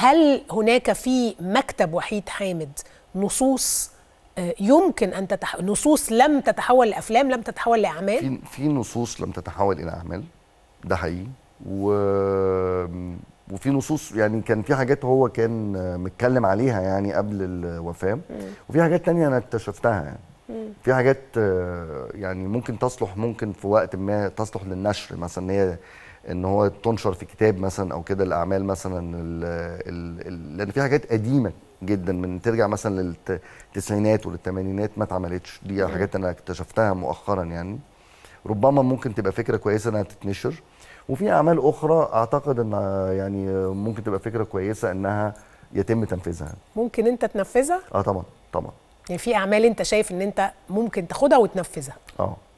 هل هناك في مكتب وحيد حامد نصوص آه، يمكن ان تتح... نصوص لم تتحول لافلام لم تتحول لاعمال في في نصوص لم تتحول الى اعمال ده حقيقي و... وفي نصوص يعني كان في حاجات هو كان متكلم عليها يعني قبل الوفاه وفي حاجات تانية انا اكتشفتها يعني في حاجات آه، يعني ممكن تصلح ممكن في وقت ما تصلح للنشر مثلا هي ان هو تنشر في كتاب مثلا او كده الاعمال مثلا الـ الـ لان في حاجات قديمه جدا من ترجع مثلا للتسعينات وللثمانينات ما اتعملتش دي حاجات انا اكتشفتها مؤخرا يعني ربما ممكن تبقى فكره كويسه انها تتنشر وفي اعمال اخرى اعتقد ان يعني ممكن تبقى فكره كويسه انها يتم تنفيذها ممكن انت تنفذها اه طبعا طبعا يعني في اعمال انت شايف ان انت ممكن تاخدها وتنفذها اه